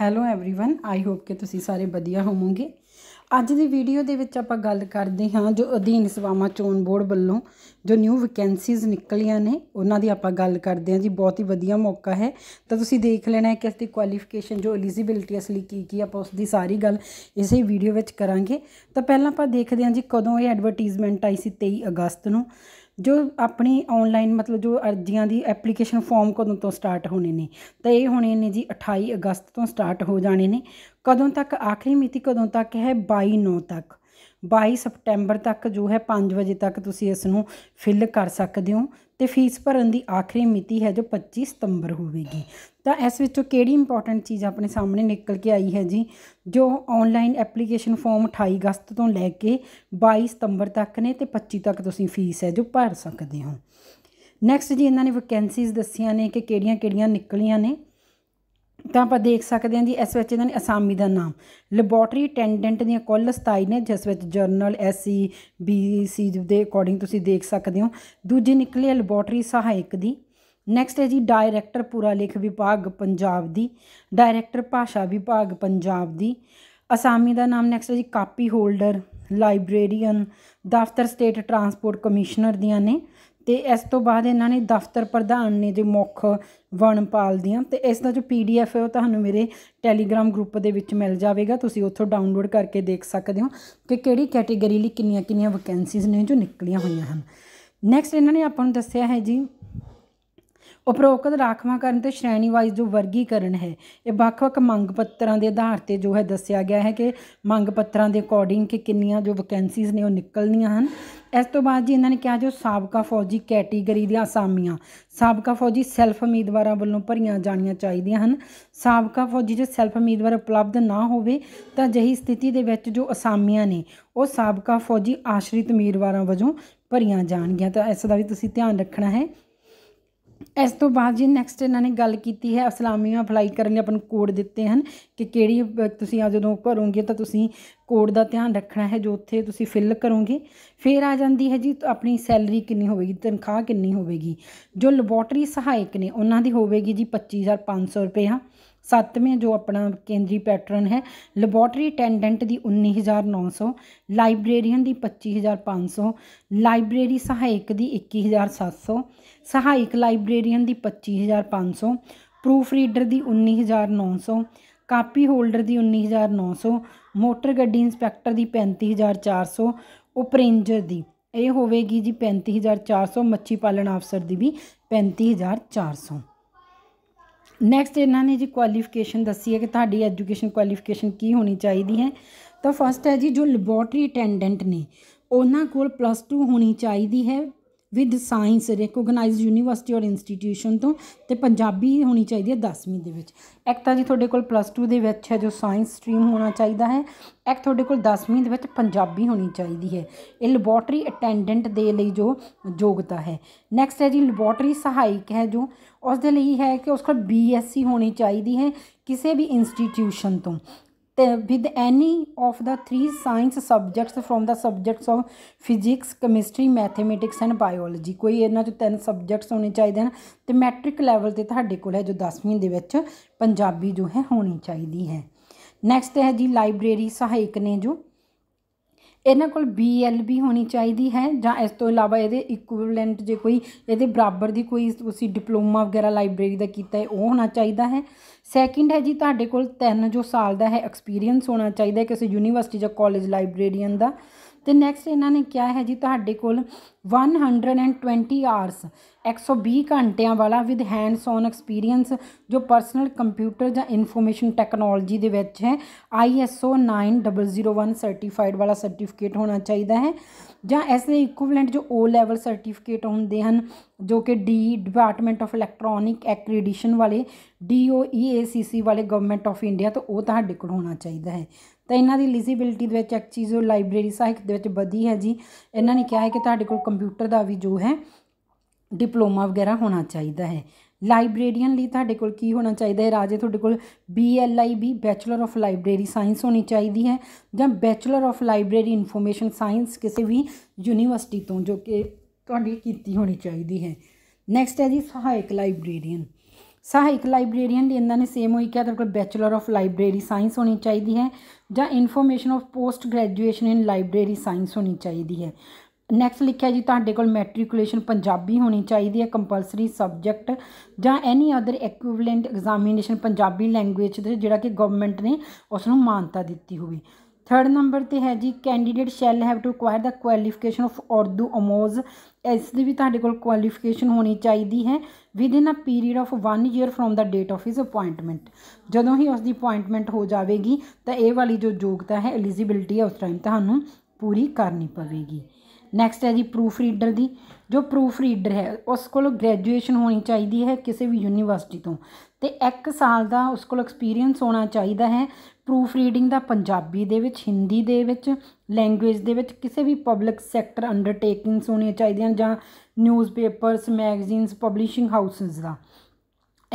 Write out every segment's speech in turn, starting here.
hello everyone I hope ਕਿ ਤੁਸੀਂ ਸਾਰੇ ਵਧੀਆ ਹੋਵੋਗੇ ਅੱਜ ਦੀ ਵੀਡੀਓ ਦੇ ਵਿੱਚ ਆਪਾਂ ਗੱਲ ਕਰਦੇ ਹਾਂ ਜੋ ਅਧੀਨ ਸਵਾਮਾ ਚੋਣ ਬੋਰਡ ਵੱਲੋਂ ਜੋ ਨਿਊ ਵੈਕੈਂਸੀਜ਼ ਨਿਕਲੀਆਂ ਨੇ ਉਹਨਾਂ ਦੀ ਆਪਾਂ ਗੱਲ ਕਰਦੇ ਹਾਂ ਜੀ ਬਹੁਤ ਹੀ ਵਧੀਆ ਮੌਕਾ ਹੈ ਤਾਂ ਤੁਸੀਂ ਦੇਖ ਲੈਣਾ ਹੈ ਕਿ ਇਸ ਦੀ ਕੁਆਲੀਫਿਕੇਸ਼ਨ ਜੋ ਐਲੀਜੀਬਿਲਟੀ ਅਸਲੀ ਕੀ ਕੀ ਆਪਾਂ ਉਸ ਦੀ ਸਾਰੀ ਗੱਲ ਇਸੇ ਵੀਡੀਓ ਵਿੱਚ ਕਰਾਂਗੇ ਤਾਂ ਪਹਿਲਾਂ ਆਪਾਂ ਦੇਖਦੇ ਹਾਂ ਜੀ ਕਦੋਂ ਇਹ ਐਡਵਰਟਾਈਜ਼ਮੈਂਟ ਆਈ ਸੀ 23 ਅਗਸਤ ਨੂੰ ਜੋ ਆਪਣੀ ਆਨਲਾਈਨ ਮਤਲਬ ਜੋ ਅਰਜ਼ੀਆਂ ਦੀ ਐਪਲੀਕੇਸ਼ਨ ਫਾਰਮ ਕਦੋਂ ਤੋਂ ਸਟਾਰਟ ਹੋਣੇ ਨੇ ਤਾਂ ਇਹ ਹੋਣੇ ਨੇ ਜੀ 28 ਅਗਸਤ ਤੋਂ ਸਟਾਰਟ ਹੋ ਜਾਣੇ ਨੇ ਕਦੋਂ ਤੱਕ ਆਖਰੀ ਮਿਤੀ ਕਦੋਂ ਤੱਕ ਹੈ 22 9 ਤੱਕ 22 ਸਪਟੈਂਬਰ ਤੱਕ ਜੋ ਹੈ 5 ਵਜੇ ਤੱਕ ਤੁਸੀਂ ਇਸ ਨੂੰ ਫਿਲ ਕਰ ਸਕਦੇ ਹੋ ਤੇ ਫੀਸ ਭਰਨ ਦੀ ਆਖਰੀ ਮਿਤੀ ਹੈ ਜੋ 25 ਸਤੰਬਰ ਹੋਵੇਗੀ ਤਾਂ ਇਸ ਵਿੱਚੋਂ ਕਿਹੜੀ ਇੰਪੋਰਟੈਂਟ ਚੀਜ਼ ਆਪਣੇ ਸਾਹਮਣੇ ਨਿਕਲ ਕੇ ਆਈ ਹੈ ਜੀ ਜੋ ਆਨਲਾਈਨ ਐਪਲੀਕੇਸ਼ਨ ਫਾਰਮ 28 ਅਗਸਤ ਤੋਂ ਲੈ ਕੇ 22 ਸਤੰਬਰ ਤੱਕ ਨੇ ਤੇ 25 ਤੱਕ ਤੁਸੀਂ ਫੀਸ ਹੈ ਜੋ ਭਰ ਸਕਦੇ ਹੋ ਨੈਕਸਟ ਜੀ ਇਹਨਾਂ ਨੇ ਵੈਕੈਂਸੀਜ਼ ਦੱਸੀਆਂ ਨੇ ਕਿ ਕਿਹੜੀਆਂ-ਕਿਹੜੀਆਂ ਨਿਕਲੀਆਂ ਨੇ ਤਾਂ ਆਪਾਂ ਦੇਖ ਸਕਦੇ ਹਾਂ ਜੀ ਇਸ ਵਿੱਚ ਇਹਨਾਂ ਨੇ ਅਸਾਮੀ ਦਾ ਨਾਮ ਲੈਬੋਰਟਰੀ ਅਟੈਂਡੈਂਟ ਦੀਆਂ ਕੁੱਲ 27 ਨੇ ਜਿਸ ਵਿੱਚ ਜਰਨਲ ਐਸਸੀ ਬੀਸੀ ਦੇ ਅਕੋਰਡਿੰਗ ਤੁਸੀਂ ਦੇਖ ਸਕਦੇ ਹੋ ਦੂਜੀ ਨਿਕਲੀ ਹੈ ਲੈਬੋਰਟਰੀ ਸਹਾਇਕ ਦੀ ਨੈਕਸਟ ਹੈ ਜੀ ਡਾਇਰੈਕਟਰ ਪੂਰਾ ਲਿਖ ਵਿਭਾਗ ਪੰਜਾਬ ਦੀ ਡਾਇਰੈਕਟਰ ਭਾਸ਼ਾ ਵਿਭਾਗ ਪੰਜਾਬ ਦੀ ਅਸਾਮੀ ਦਾ ਨਾਮ ਨੈਕਸਟ ਹੈ ਜੀ ਕਾਪੀ ਹੋਲਡਰ ਲਾਇਬ੍ਰੇਰੀਅਨ ਦਫ਼ਤਰ ਸਟੇਟ ਟਰਾਂਸਪੋਰਟ ਕਮਿਸ਼ਨਰ ਦੀਆਂ ਨੇ ਤੇ ਇਸ ਤੋਂ ਬਾਅਦ ਇਹਨਾਂ ਨੇ ਦਫ਼ਤਰ ਪ੍ਰਧਾਨ ਨੇ ਜੋ ਮੁੱਖ ਵਣਪਾਲ ਦੀਆਂ ਤੇ ਇਸ ਦਾ ਜੋ ਪੀਡੀਐਫ ਹੈ ਉਹ ਤੁਹਾਨੂੰ ਮੇਰੇ ਟੈਲੀਗ੍ਰਾਮ ਗਰੁੱਪ ਦੇ ਵਿੱਚ ਮਿਲ ਜਾਵੇਗਾ ਤੁਸੀਂ ਉੱਥੋਂ ਡਾਊਨਲੋਡ ਕਰਕੇ ਦੇਖ ਸਕਦੇ ਹੋ ਕਿ ਕਿਹੜੀ ਕੈਟਾਗਰੀ ਲਈ ਕਿੰਨੀਆਂ ਕਿੰਨੀਆਂ ਵੈਕੈਂਸੀਜ਼ ਨੇ ਜੋ ਨਿਕਲੀਆਂ ਹੋਈਆਂ ਹਨ ਨੈਕਸਟ ਇਹਨਾਂ ਨੇ ਆਪਾਂ ਨੂੰ ਦੱਸਿਆ ਹੈ ਜੀ ਉਪਰੋਕਤ ਰਾਖਵਾਂਕਰਨ ਤੇ ਸ਼੍ਰੇਣੀ ਵਾਈਜ਼ ਜੋ ਵਰਗੀਕਰਨ ਹੈ ਇਹ ਵੱਖ-ਵੱਖ ਮੰਗ ਪੱਤਰਾਂ ਦੇ ਆਧਾਰ ਤੇ ਜੋ ਹੈ ਦੱਸਿਆ ਗਿਆ ਹੈ ਕਿ ਮੰਗ ਪੱਤਰਾਂ ਦੇ ਅਕੋਰਡਿੰਗ ਕਿ ਕਿੰਨੀਆਂ ਜੋ ਵੈਕੈਂਸੀਜ਼ ਨੇ ਉਹ ਨਿਕਲਣੀਆਂ ਹਨ ਇਸ ਤੋਂ ਬਾਅਦ ਜੀ ਇਹਨਾਂ ਨੇ ਕਿਹਾ ਜੋ ਸਾਬਕਾ ਫੌਜੀ ਕੈਟੇਗਰੀ ਦੀਆਂ ਅਸਾਮੀਆਂ ਸਾਬਕਾ ਫੌਜੀ ਸੈਲਫ ਉਮੀਦਵਾਰਾਂ ਵੱਲੋਂ ਭਰੀਆਂ ਜਾਣੀਆਂ ਚਾਹੀਦੀਆਂ ਹਨ ਸਾਬਕਾ ਫੌਜੀ ਜੇ ਸੈਲਫ ਉਮੀਦਵਾਰ ਉਪਲਬਧ ਨਾ ਹੋਵੇ ਤਾਂ ਜਹੀ ਸਥਿਤੀ ਦੇ ਵਿੱਚ ਜੋ ਅਸਾਮੀਆਂ ਨੇ ਉਹ ਸਾਬਕਾ ਫੌਜੀ ਆਸ਼ਰਿਤ ਉਮੀਦਵਾਰਾਂ ਵਜੋਂ ਭਰੀਆਂ ਜਾਣਗੀਆਂ ਤਾਂ ਇਸ ਦਾ ਵੀ ਤੁਸੀਂ ਧਿਆਨ ਰੱਖਣਾ ਹੈ ਇਸ ਤੋਂ ਬਾਅਦ ਜੀ ਨੈਕਸਟ ਇਹਨਾਂ ਨੇ ਗੱਲ ਕੀਤੀ ਹੈ ਅਸਲਾਮੀਆਂ ਅਪਲਾਈ ਕਰਨ ਲਈ ਆਪਾਂ ਨੂੰ ਕੋਡ ਦਿੱਤੇ ਹਨ ਕਿ ਕਿਹੜੀ ਤੁਸੀਂ ਆ ਜਦੋਂ ਭਰੋਗੇ ਤਾਂ ਤੁਸੀਂ ਕੋਡ ਦਾ ਧਿਆਨ ਰੱਖਣਾ ਹੈ ਜੋ ਉੱਥੇ ਤੁਸੀਂ ਫਿਲ ਕਰੋਗੇ ਫਿਰ ਆ ਜਾਂਦੀ ਹੈ ਜੀ ਆਪਣੀ ਸੈਲਰੀ ਕਿੰਨੀ ਹੋਵੇਗੀ ਤਨਖਾਹ ਕਿੰਨੀ ਹੋਵੇਗੀ ਜੋ ਲੈਬੋਰਟਰੀ ਸਹਾਇਕ ਨੇ ਉਹਨਾਂ ਦੀ ਹੋਵੇਗੀ ਜੀ 25500 ਰੁਪਏ ਸੱਤਵੇਂ ਜੋ ਆਪਣਾ ਕੇਂਦਰੀ ਪੈਟਰਨ ਹੈ ਲੈਬੋਰਟਰੀ ਅਟੈਂਡੈਂਟ ਦੀ 19900 ਲਾਇਬ੍ਰੇਰੀਅਨ ਦੀ 25500 ਲਾਇਬ੍ਰੇਰੀ ਸਹਾਇਕ ਦੀ 21700 ਸਹਾਇਕ ਲਾਇਬ੍ਰੇਰੀਅਨ ਦੀ 25500 ਪ੍ਰੂਫ ਰੀਡਰ ਦੀ 19900 ਕਾਪੀ ਹੋਲਡਰ ਦੀ 19900 ਮੋਟਰ ਗੱਡੀ ਇਨਸਪੈਕਟਰ ਦੀ 35400 ਉਪਰੇਂਜਰ ਦੀ ਇਹ ਹੋਵੇਗੀ ਜੀ 35400 ਮੱਛੀ ਪਾਲਣ ਅਫਸਰ ਦੀ ਵੀ 35400 ਨੈਕਸਟ ਇਹਨਾਂ ਨੇ ਜੀ ਕੁਆਲੀਫਿਕੇਸ਼ਨ ਦੱਸੀ ਹੈ ਕਿ ਤੁਹਾਡੀ ਐਜੂਕੇਸ਼ਨ ਕੁਆਲੀਫਿਕੇਸ਼ਨ ਕੀ ਹੋਣੀ ਚਾਹੀਦੀ ਹੈ ਤਾਂ ਫਸਟ ਹੈ ਜੀ ਜੋ ਲੈਬੋਰਟਰੀ ਅਟੈਂਡੈਂਟ ਨੇ ਉਹਨਾਂ ਕੋਲ ਪਲੱਸ 2 ਹੋਣੀ ਚਾਹੀਦੀ ਹੈ ਵਿਦ ਸਾਇੰਸ ਰਿਕੋਗਨਾਈਜ਼ਡ ਯੂਨੀਵਰਸਿਟੀ ਔਰ ਇੰਸਟੀਟਿਊਸ਼ਨ ਤੋਂ ਤੇ ਪੰਜਾਬੀ ਹੋਣੀ ਚਾਹੀਦੀ ਹੈ 10ਵੀਂ ਦੇ ਵਿੱਚ ਇੱਕ ਤਾਂ ਜੀ ਤੁਹਾਡੇ ਕੋਲ ਪਲੱਸ 2 ਦੇ ਵਿੱਚ ਹੈ ਜੋ ਸਾਇੰਸ ਸਟਰੀਮ ਹੋਣਾ ਚਾਹੀਦਾ ਹੈ ਇੱਕ ਤੁਹਾਡੇ ਕੋਲ 10ਵੀਂ ਦੇ ਵਿੱਚ ਪੰਜਾਬੀ ਹੋਣੀ ਚਾਹੀਦੀ ਹੈ ਇਹ ਲੈਬੋਰਟਰੀ ਅਟੈਂਡੈਂਟ ਦੇ ਲਈ ਜੋ ਯੋਗਤਾ ਹੈ ਨੈਕਸਟ ਹੈ ਜੀ ਲੈਬੋਰਟਰੀ ਸਹਾਇਕ ਹੈ ਜੋ ਉਸ ਦੇ ਲਈ ਹੈ ਕਿ ਉਸ ਕੋਲ ਬੀਐਸਸੀ ਹੋਣੀ ਚਾਹੀਦੀ ਹੈ ਕਿਸੇ ਵੀ ਇੰਸਟੀਟਿਊਸ਼ਨ ਤੋਂ with any of the three science subjects from the subjects of physics chemistry mathematics and biology ਕੋਈ ਇਹਨਾਂ ਚੋਂ ਤਿੰਨ ਸਬਜੈਕਟਸ ਹੋਣੇ ਚਾਹੀਦੇ ਹਨ ਤੇ ਮੈਟ੍ਰਿਕ ਲੈਵਲ ਤੇ ਤੁਹਾਡੇ ਕੋਲ ਹੈ ਜੋ 10ਵੀਂ ਦੇ ਵਿੱਚ ਪੰਜਾਬੀ ਜੋ ਹੈ ਹੋਣੀ ਚਾਹੀਦੀ ਹੈ ਨੈਕਸਟ ਹੈ ਜੀ ਲਾਇਬ੍ਰੇਰੀ ਸਹਾਇਕ ਨੇ ਜੋ ਇਹਨਾਂ ਕੋਲ ਬੀਐਲਬੀ ਹੋਣੀ ਚਾਹੀਦੀ ਹੈ ਜਾਂ ਇਸ ਤੋਂ ਇਲਾਵਾ ਇਹਦੇ ਇਕੁਇਵਲੈਂਟ ਜੇ ਕੋਈ ਇਹਦੇ ਬਰਾਬਰ ਦੀ ਕੋਈ ਤੁਸੀਂ ਡਿਪਲੋਮਾ ਵਗੈਰਾ ਲਾਇਬ੍ਰੇਰੀ ਦਾ ਕੀਤਾ ਹੈ ਉਹ ਹੋਣਾ ਚਾਹੀਦਾ ਹੈ ਸੈਕਿੰਡ ਹੈ ਜੀ ਤੁਹਾਡੇ ਕੋਲ 3 ਜੋ ਸਾਲ ਦਾ ਹੈ ਐਕਸਪੀਰੀਅੰਸ ਹੋਣਾ ਚਾਹੀਦਾ ਕਿਸੇ ਯੂਨੀਵਰਸਿਟੀ ਜਾਂ ਕਾਲਜ ਲਾਇਬ੍ਰੇਰੀਅਨ ਦਾ ਤੇ ਨੈਕਸਟ ਇਹਨਾਂ ਨੇ ਕਿਹਾ ਹੈ ਜੀ ਤੁਹਾਡੇ ਕੋਲ 120 ਆਰਸ 120 ਘੰਟਿਆਂ ਵਾਲਾ ਵਿਦ ਹੈਂਡਸ ਔਨ ਐਕਸਪੀਰੀਅੰਸ ਜੋ ਪਰਸਨਲ ਕੰਪਿਊਟਰ ਜਾਂ ਇਨਫੋਰਮੇਸ਼ਨ ਟੈਕਨੋਲੋਜੀ ਦੇ ਵਿੱਚ ਹੈ ISO 9001 ਸਰਟੀਫਾਈਡ ਵਾਲਾ ਸਰਟੀਫਿਕੇਟ ਹੋਣਾ ਚਾਹੀਦਾ ਹੈ ਜਾਂ ਇਸ ਦੇ ਇਕੁਇਵਲੈਂਟ ਜੋ ਓ ਲੈਵਲ ਸਰਟੀਫਿਕੇਟ ਹੁੰਦੇ ਹਨ ਜੋ ਕਿ D department of electronic accreditation ਵਾਲੇ ਡੀਓਈਏਸੀਸੀ e ਵਾਲੇ ਗਵਰਨਮੈਂਟ ਆਫ ਇੰਡੀਆ ਤੋਂ ਉਹ ਤੁਹਾਡੇ ਕੋਲ ਹੋਣਾ ਚਾਹੀਦਾ ਹੈ ਤਾਂ ਇਹਨਾਂ ਦੀ ਲਿਜੀਬਿਲਟੀ ਦੇ ਵਿੱਚ ਇੱਕ ਚੀਜ਼ ਉਹ ਲਾਇਬ੍ਰੇਰੀ ਸਾਹਿਤ ਦੇ ਵਿੱਚ ਵਧੀ ਹੈ ਜੀ ਇਹਨਾਂ ਨੇ ਕਿਹਾ ਹੈ ਕਿ ਤੁਹਾਡੇ ਕੋਲ ਕੰਪਿਊਟਰ ਦਾ ਵੀ ਜੋ ਹੈ ਡਿਪਲੋਮਾ ਵਗੈਰਾ ਹੋਣਾ ਚਾਹੀਦਾ ਹੈ ਲਾਇਬ੍ਰੇਰੀਅਨ ਲਈ ਤੁਹਾਡੇ ਕੋਲ ਕੀ ਹੋਣਾ ਚਾਹੀਦਾ ਹੈ ਰਾਜੇ ਤੁਹਾਡੇ ਕੋਲ I B bachelor of library science ਹੋਣੀ ਚਾਹੀਦੀ ਹੈ ਜਾਂ bachelor of library information science ਕਿਸੇ ਵੀ ਯੂਨੀਵਰਸਿਟੀ ਤੋਂ ਜੋ ਕਿ ਤੁਹਾਡੀ ਕੀਤੀ ਹੋਣੀ ਚਾਹੀਦੀ ਹੈ ਨੈਕਸਟ ਹੈ ਜੀ ਸਹਾਇਕ ਲਾਇਬ੍ਰੇਰੀਅਨ ਸਹਾਇਕ ਲਾਇਬ੍ਰੇਰੀਅਨ ਲਈ ਇਹਨਾਂ ਨੇ ਸੇਮ ਹੋਈ ਕਿ ਤੁਹਾਡੇ ਕੋਲ ਬੈਚਲਰ ਆਫ ਲਾਇਬ੍ਰੇਰੀ ਸਾਇੰਸ ਹੋਣੀ ਚਾਹੀਦੀ ਹੈ ਜਾਂ information of post graduation in library science ਹੋਣੀ ਚਾਹੀਦੀ ਹੈ ਨੈਕਸਟ ਲਿਖਿਆ ਜੀ ਤੁਹਾਡੇ ਕੋਲ ਮੈਟ੍ਰਿਕੂਲੇਸ਼ਨ ਪੰਜਾਬੀ ਹੋਣੀ ਚਾਹੀਦੀ ਹੈ ਕੰਪਲਸਰੀ ਸਬਜੈਕਟ ਜਾਂ any other equivalent examination Punjabi language ਦੇ ਜਿਹੜਾ ਕਿ ਗਵਰਨਮੈਂਟ ਨੇ ਉਸ ਨੂੰ ਮਾਨਤਾ ਦਿੱਤੀ ਹੋਵੇ ਥਰਡ ਨੰਬਰ ਤੇ ਹੈ ਜੀ candidate shall have to acquire the qualification of Urdu ਅਮੋਜ਼ ਇਸ ਦੀ ਵੀ ਤੁਹਾਡੇ ਕੋਲ ਕੁਆਲੀਫਿਕੇਸ਼ਨ ਹੋਣੀ ਚਾਹੀਦੀ ਹੈ within a period of 1 year from the date of his appointment ਜਦੋਂ ਹੀ ਉਸ ਦੀ ਅਪਾਇੰਟਮੈਂਟ ਹੋ ਜਾਵੇਗੀ ਤਾਂ ਇਹ ਵਾਲੀ ਜੋ ਯੋਗਤਾ ਹੈ ਐਲੀਜੀਬਿਲਟੀ ਹੈ ਉਸ ਟਾਈਮ ਤੁਹਾਨੂੰ ਪੂਰੀ ਕਰਨੀ ਪਵੇਗੀ ਨੈਕਸਟ ਹੈ ਜੀ ਪ੍ਰੂਫ ਰੀਡਰ ਦੀ ਜੋ ਪ੍ਰੂਫ ਰੀਡਰ ਹੈ ਉਸ ਕੋਲ ਗ੍ਰੈਜੂਏਸ਼ਨ ਹੋਣੀ ਚਾਹੀਦੀ ਹੈ ਕਿਸੇ ਵੀ ਯੂਨੀਵਰਸਿਟੀ ਤੋਂ ਤੇ 1 ਸਾਲ ਦਾ ਉਸ ਕੋਲ ਐਕਸਪੀਰੀਅੰਸ ਹੋਣਾ ਚਾਹੀਦਾ ਹੈ ਪ੍ਰੂਫ ਰੀਡਿੰਗ ਦਾ ਪੰਜਾਬੀ ਦੇ ਵਿੱਚ ਹਿੰਦੀ ਦੇ ਵਿੱਚ ਲੈਂਗੁਏਜ ਦੇ ਵਿੱਚ ਕਿਸੇ ਵੀ ਪਬਲਿਕ ਸੈਕਟਰ ਅੰਡਰਟੇਕਿੰਗਸ ਹੋਣੀਆਂ ਚਾਹੀਦੀਆਂ ਜਾਂ ਨਿਊਜ਼ਪੇਪਰਸ ਮੈਗਜ਼ੀਨਸ ਪਬਲਿਸ਼ਿੰਗ ਹਾਊਸਸ ਦਾ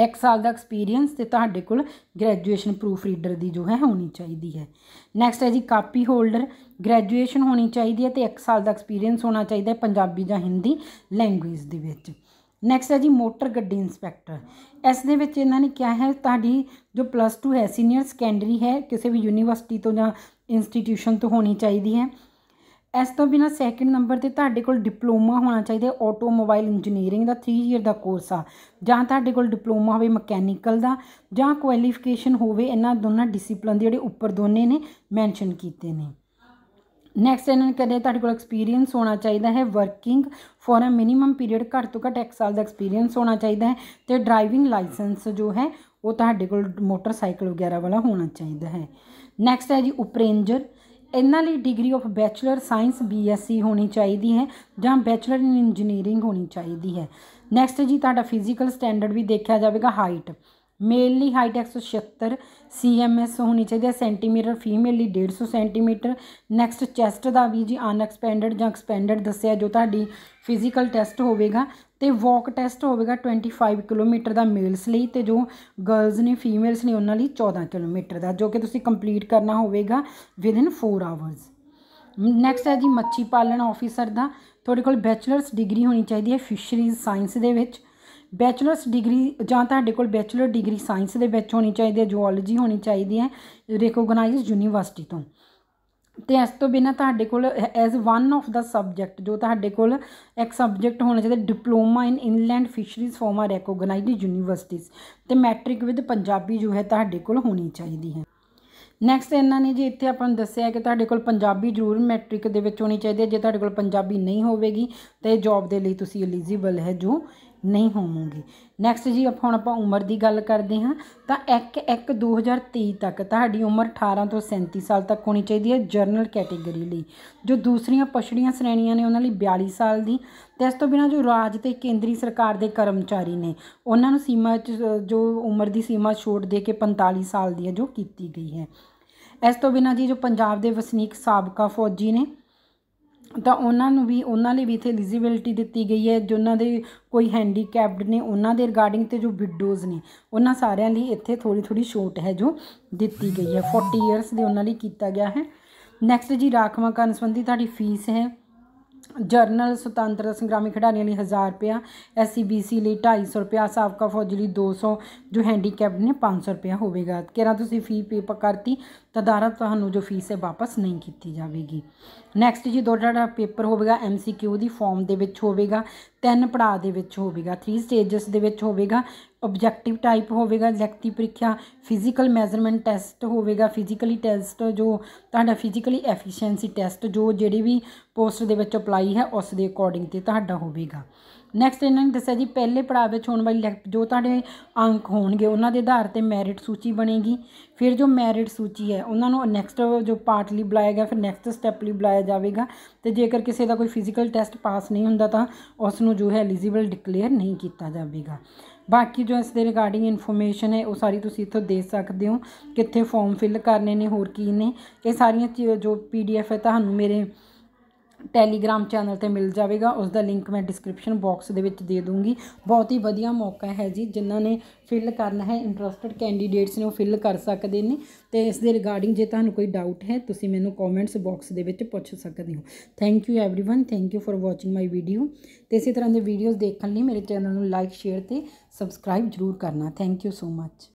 1 ਸਾਲ ਦਾ ਐਕਸਪੀਰੀਅੰਸ ਤੇ ਤੁਹਾਡੇ ਕੋਲ ਗ੍ਰੈਜੂਏਸ਼ਨ ਪ੍ਰੂਫ ਰੀਡਰ ਦੀ ਜੋ ਹੈ ਹੋਣੀ ਚਾਹੀਦੀ ਹੈ ਨੈਕਸਟ ਹੈ ਜੀ ਕਾਪੀ ਹੋਲਡਰ ਗ੍ਰੈਜੂਏਸ਼ਨ ਹੋਣੀ ਚਾਹੀਦੀ ਹੈ ਤੇ 1 ਸਾਲ ਦਾ ਐਕਸਪੀਰੀਅੰਸ ਹੋਣਾ ਚਾਹੀਦਾ ਹੈ ਪੰਜਾਬੀ ਜਾਂ ਹਿੰਦੀ ਲੈਂਗੁਏਜ ਦੇ ਵਿੱਚ ਨੈਕਸਟ ਹੈ ਜੀ ਮੋਟਰ ਗੱਡੀ ਇਨਸਪੈਕਟਰ ਇਸ ਦੇ ਵਿੱਚ ਇਹਨਾਂ ਨੇ ਕਿਹਾ ਹੈ ਤੁਹਾਡੀ ਜੋ ਪਲੱਸ 2 ਹੈ ਸੀਨੀਅਰ ਸੈਕੰਡਰੀ ਹੈ ਕਿਸੇ ਵੀ ਯੂਨੀਵਰਸਿਟੀ ਤੋਂ ਜਾਂ ਇੰਸਟੀਟਿਊਸ਼ਨ ਤੋਂ ਹੋਣੀ ਚਾਹੀਦੀ ਹੈ ਇਸ ਤੋਂ ਬਿਨਾ ਸੈਕੰਡ ਨੰਬਰ ਤੇ ਤੁਹਾਡੇ ਕੋਲ ਡਿਪਲੋਮਾ ਹੋਣਾ ਚਾਹੀਦਾ ਆਟੋਮੋਬਾਈਲ ਇੰਜੀਨੀਅਰਿੰਗ ਦਾ 3 ਇਅਰ ਦਾ ਕੋਰਸ ਆ ਜਾਂ ਤੁਹਾਡੇ ਕੋਲ ਡਿਪਲੋਮਾ ਹੋਵੇ ਮਕੈਨੀਕਲ ਦਾ ਜਾਂ ਕੁਆਲੀਫਿਕੇਸ਼ਨ ਹੋਵੇ ਇਹਨਾਂ ਦੋਨਾਂ ਡਿਸਪਲਨ ਦੇ ਜਿਹੜੇ ਉੱਪਰ ਦੋਨੇ ਨੇ ਮੈਂਸ਼ਨ ਕੀਤੇ ਨੇ ਨੈਕਸਟ ਇਹਨਾਂ ਨੇ ਕਹਿੰਦੇ ਤੁਹਾਡੇ ਕੋਲ ਐਕਸਪੀਰੀਅੰਸ ਹੋਣਾ ਚਾਹੀਦਾ ਹੈ working for a minimum period ਘੱਟ ਤੋਂ ਘੱਟ 1 ਸਾਲ ਦਾ ਐਕਸਪੀਰੀਅੰਸ ਹੋਣਾ ਚਾਹੀਦਾ ਹੈ ਤੇ ਡਰਾਈਵਿੰਗ ਲਾਇਸੈਂਸ ਜੋ ਹੈ ਉਹ ਤੁਹਾਡੇ ਕੋਲ ਮੋਟਰਸਾਈਕਲ ਵਗੈਰਾ ਵਾਲਾ ਹੋਣਾ ਚਾਹੀਦਾ ਹੈ ਨੈਕਸਟ ਹੈ ਜੀ ਉਪਰੇਂਜਰ ਇਹਨਾਂ ਲਈ degree of bachelor science BSc ਹੋਣੀ ਚਾਹੀਦੀ ਹੈ ਜਾਂ ਬੈਚਲਰ ਇਨ ਇੰਜੀਨੀਅਰਿੰਗ ਹੋਣੀ ਚਾਹੀਦੀ ਹੈ ਨੈਕਸਟ ਜੀ ਤੁਹਾਡਾ ਫਿਜ਼ੀਕਲ ਸਟੈਂਡਰਡ ਵੀ ਦੇਖਿਆ ਜਾਵੇਗਾ ਹਾਈਟ ਮੇਲ ਲਈ ਹਾਈਟ 176 ਸੀਐਮਐਸ ਹੋਣੀ ਚਾਹੀਦੀ ਹੈ ਸੈਂਟੀਮੀਟਰ ਫੀਮੇਲ ਲਈ 150 ਸੈਂਟੀਮੀਟਰ ਨੈਕਸਟ ਚੈਸਟ ਦਾ ਵੀ ਜੀ ਅਨਐਕਸਪੈਂਡਡ ਜਾਂ ਐਕਸਪੈਂਡਡ ਦੱਸਿਆ ਜੋ ਤੁਹਾਡੀ ਫਿਜ਼ੀਕਲ ਟੈਸਟ ਹੋਵੇਗਾ ਤੇ ਵਾਕ ਟੈਸਟ ਹੋਵੇਗਾ 25 ਕਿਲੋਮੀਟਰ ਦਾ ਮੇਲਸ ਲਈ ਤੇ ਜੋ ਗਰਲਸ ਨੇ ਫੀਮੇਲਸ ਨੇ ਉਹਨਾਂ ਲਈ 14 ਕਿਲੋਮੀਟਰ ਦਾ ਜੋ ਕਿ ਤੁਸੀਂ ਕੰਪਲੀਟ ਕਰਨਾ ਹੋਵੇਗਾ ਵਿਦ ਇਨ 4 ਆਵਰਸ ਨੈਕਸਟ ਹੈ ਜੀ ਮੱਛੀ ਪਾਲਣ ਆਫੀਸਰ ਦਾ ਤੁਹਾਡੇ ਕੋਲ ਬੈਚਲਰਸ ਡਿਗਰੀ ਹੋਣੀ ਚਾਹੀਦੀ ਹੈ ਫਿਸ਼ਰੀਜ਼ ਸਾਇੰਸ ਦੇ ਵਿੱਚ ਬੈਚਲਰਸ ਡਿਗਰੀ ਜਾਂ ਤੁਹਾਡੇ ਕੋਲ ਬੈਚਲਰ ਡਿਗਰੀ ਸਾਇੰਸ ਦੇ ਵਿੱਚ ਹੋਣੀ ਚਾਹੀਦੀ ਹੈ ਜੂਓਲੋਜੀ ਹੋਣੀ ਚਾਹੀਦੀ ਹੈ ਰੈਕੋਗਨਾਈਜ਼ਡ ਯੂਨੀਵਰਸਿਟੀ ਤੋਂ ਤੇ ਇਸ ਤੋਂ ਬਿਨਾ ਤੁਹਾਡੇ ਕੋਲ as one of the subject ਜੋ ਤੁਹਾਡੇ ਕੋਲ ਇੱਕ ਸਬਜੈਕਟ ਹੋਣਾ ਚਾਹੀਦਾ diploma in inland fisheries from a recognised universities ਤੇ ਮੈਟ੍ਰਿਕ ਵਿਦ ਪੰਜਾਬੀ ਜੋ ਹੈ ਤੁਹਾਡੇ ਕੋਲ ਹੋਣੀ ਚਾਹੀਦੀ ਹੈ ਨੈਕਸਟ ਇਹਨਾਂ ਨੇ ਜੀ ਇੱਥੇ ਆਪਾਂ ਨੂੰ ਦੱਸਿਆ ਕਿ ਤੁਹਾਡੇ ਕੋਲ ਪੰਜਾਬੀ ਜ਼ਰੂਰ ਮੈਟ੍ਰਿਕ ਦੇ ਵਿੱਚ ਹੋਣੀ ਚਾਹੀਦੀ ਹੈ ਜੇ ਤੁਹਾਡੇ ਕੋਲ ਪੰਜਾਬੀ ਨਹੀਂ ਹੋਵੇਗੀ ਤੇ ਜੌਬ ਦੇ ਲਈ ਤੁਸੀਂ ਐਲੀਜੀਬਲ ਹੈ ਜੋ ਨਹੀਂ ਹੋਵੋਗੇ ਨੈਕਸਟ ਜੀ ਆਪਾਂ ਹੁਣ ਆਪਾਂ ਉਮਰ ਦੀ ਗੱਲ ਕਰਦੇ ਹਾਂ ਤਾਂ 1 1 2023 ਤੱਕ ਤੁਹਾਡੀ ਉਮਰ 18 ਤੋਂ 37 ਸਾਲ ਤੱਕ ਹੋਣੀ ਚਾਹੀਦੀ ਹੈ ਜਰਨਲ ਕੈਟੇਗਰੀ ਲਈ ਜੋ ਦੂਸਰੀਆਂ ਪਛੜੀਆਂ ਸ਼੍ਰੇਣੀਆਂ ਨੇ ਉਹਨਾਂ ਲਈ 42 ਸਾਲ ਦੀ ਤੇ ਇਸ ਤੋਂ ਬਿਨਾ ਜੋ ਰਾਜ ਤੇ ਕੇਂਦਰੀ ਸਰਕਾਰ ਦੇ ਕਰਮਚਾਰੀ ਨੇ ਉਹਨਾਂ ਨੂੰ ਸੀਮਾ ਜੋ ਉਮਰ ਦੀ ਸੀਮਾ ਛੋਟ ਦੇ ਕੇ 45 ਸਾਲ ਦੀ ਹੈ ਜੋ ਕੀਤੀ ਗਈ ਹੈ ਇਸ ਤੋਂ ਬਿਨਾ ਜੀ ਜੋ ਪੰਜਾਬ ਦੇ ਵਸਨੀਕ ਸਾਬਕਾ ਫੌਜੀ ਨੇ ਤਾਂ ਉਹਨਾਂ ਨੂੰ ਵੀ ਉਹਨਾਂ ਲਈ ਵੀ ਇਥੇ ਐਲੀਜੀਬਿਲਟੀ ਦਿੱਤੀ ਗਈ ਹੈ ਜਿਨ੍ਹਾਂ ਦੇ ਕੋਈ ਹੈਂਡੀਕੈਪਡ ਨੇ ਉਹਨਾਂ ਦੇ ਰਿਗਾਰਡਿੰਗ ਤੇ ਜੋ ਵਿਡੋਜ਼ ਨੇ ਉਹਨਾਂ ਸਾਰਿਆਂ ਲਈ ਇੱਥੇ ਥੋੜੀ ਥੋੜੀ ਛੋਟ ਹੈ ਜੋ ਦਿੱਤੀ ਗਈ ਹੈ 40 ਇਅਰਸ ਦੇ ਉਹਨਾਂ ਲਈ ਕੀਤਾ ਗਿਆ ਹੈ ਨੈਕਸਟ ਜੀ ਰਾਖਵਾਂਕਰਨ ਸੰਬੰਧੀ ਤੁਹਾਡੀ ਫੀਸ ਹੈ ਜਰਨਲ ਸੁਤੰਤਰਤਾ ਸੰਗਰਾਮੀ ਖਿਡਾਰੀਆਂ ਲਈ 1000 ਰੁਪਿਆ ਐਸਸੀਬੀਸੀ ਲਈ 250 ਰੁਪਿਆ ਸਾਬਕਾ ਫੌਜੀ ਲਈ 200 ਜੋ ਹੈਂਡੀਕੈਪ ਨੇ 500 ਰੁਪਿਆ ਹੋਵੇਗਾ ਕਿਹੜਾ ਤੁਸੀਂ ਫੀ ਪੇ ਕਰਤੀ ਤਾਂ ਦਾਰਾ ਤੁਹਾਨੂੰ ਜੋ ਫੀਸ ਹੈ ਵਾਪਸ ਨਹੀਂ ਕੀਤੀ ਜਾਵੇਗੀ ਨੈਕਸਟ ਜੀ ਦੋ ਡਾਟਾ ਪੇਪਰ ਹੋਵੇਗਾ ਐਮਸੀਕਿਊ ਦੀ ਫਾਰਮ ਦੇ ਵਿੱਚ ਹੋਵੇਗਾ ਤਿੰਨ ਪੜਾਅ ਦੇ ਵਿੱਚ ਹੋਵੇਗਾ 3 ਸਟੇजेस ਦੇ ਵਿੱਚ ਹੋਵੇਗਾ ਆਬਜੈਕਟਿਵ ਟਾਈਪ ਹੋਵੇਗਾ ਜੈਕਤੀ ਪ੍ਰੀਖਿਆ ਫਿਜ਼ੀਕਲ ਮੈਜ਼ਰਮੈਂਟ ਟੈਸਟ ਹੋਵੇਗਾ ਫਿਜ਼ੀਕਲੀ ਟੈਸਟ ਜੋ ਤੁਹਾਡਾ ਫਿਜ਼ੀਕਲੀ ਐਫੀਸ਼ੀਐਂਸੀ ਟੈਸਟ ਜੋ ਜਿਹੜੀ ਵੀ ਪੋਸਟ ਦੇ ਵਿੱਚ ਅਪਲਾਈ ਹੈ ਉਸ ਦੇ ਅਕੋਰਡਿੰਗ ਤੇ ਤੁਹਾਡਾ ਹੋਵੇਗਾ ਨੈਕਸਟ ਇਹਨਾਂ ਨੇ ਦੱਸਿਆ ਜੀ ਪਹਿਲੇ ਪੜਾਅ ਵਿੱਚ ਹੋਣ ਵਾਲੀ ਜੋ ਤੁਹਾਡੇ ਅੰਕ ਹੋਣਗੇ ਉਹਨਾਂ ਦੇ ਆਧਾਰ ਤੇ ਮੈਰਿਟ ਸੂਚੀ ਬਣੇਗੀ ਫਿਰ ਜੋ ਮੈਰਿਟ ਸੂਚੀ ਹੈ ਉਹਨਾਂ ਨੂੰ ਨੈਕਸਟ ਜੋ ਪਾਰਟ ਲਈ ਬੁਲਾਇਆ ਗਿਆ ਫਿਰ ਨੈਕਸਟ ਸਟੈਪ ਲਈ ਬੁਲਾਇਆ ਜਾਵੇਗਾ ਤੇ ਜੇਕਰ ਕਿਸੇ ਦਾ ਕੋਈ ਫਿਜ਼ੀਕਲ ਟੈਸਟ ਪਾਸ ਨਹੀਂ ਹੁੰਦਾ ਤਾਂ ਉਸ ਨੂੰ ਜੋ ਹੈ ਐਲੀਜੀਬਲ ਡਿਕਲੇਅਰ ਨਹੀਂ ਕੀਤਾ ਜਾਵੇਗਾ ਬਾਕੀ ਜੋ ਇਸ ਦੇ ਰਿਗਾਰਡਿੰਗ ਇਨਫੋਰਮੇਸ਼ਨ ਹੈ ਉਹ ਸਾਰੀ ਤੁਸੀਂ ਇੱਥੋਂ ਦੇਖ ਸਕਦੇ ਹੋ ਕਿੱਥੇ ਫਾਰਮ ਫਿਲ ਕਰਨੇ ਨੇ ਹੋਰ ਕੀ ਨੇ ਇਹ ਸਾਰੀਆਂ ਜੋ ਪੀਡੀਐਫ ਹੈ ਤੁਹਾਨੂੰ ਮੇਰੇ ਟੈਲੀਗ੍ਰਾਮ ਚੈਨਲ ਤੇ ਮਿਲ ਜਾਵੇਗਾ ਉਸ ਦਾ ਲਿੰਕ ਮੈਂ ਡਿਸਕ੍ਰਿਪਸ਼ਨ ਬਾਕਸ ਦੇ ਵਿੱਚ ਦੇ ਦੂੰਗੀ ਬਹੁਤ ਹੀ ਵਧੀਆ ਮੌਕਾ ਹੈ ਜੀ ਜਿਨ੍ਹਾਂ ਨੇ ਫਿਲ ਕਰਨਾ ਹੈ ਇੰਟਰਸਟਿਡ ਕੈਂਡੀਡੇਟਸ ਨੇ ਉਹ ਫਿਲ ਕਰ ਸਕਦੇ ਨੇ ਤੇ ਇਸ ਦੇ ਰਿਗਾਰਡਿੰਗ ਜੇ ਤੁਹਾਨੂੰ ਕੋਈ ਡਾਊਟ ਹੈ ਤੁਸੀਂ ਮੈਨੂੰ ਕਮੈਂਟਸ ਬਾਕਸ ਦੇ ਵਿੱਚ ਪੁੱਛ ਸਕਦੇ ਹੋ thank you everyone thank you for watching my video ਤੇ ਇਸੇ ਤਰ੍ਹਾਂ ਦੇ ਵੀਡੀਓਜ਼ ਦੇਖਣ ਲਈ ਮੇਰੇ ਚੈਨਲ ਨੂੰ ਲਾਈਕ ਸ਼ੇਅਰ ਤੇ ਸਬਸਕ੍ਰਾਈਬ ਜ਼ਰੂਰ ਕਰਨਾ ਥੈਂਕ ਯੂ ਸੋ ਮੱਚ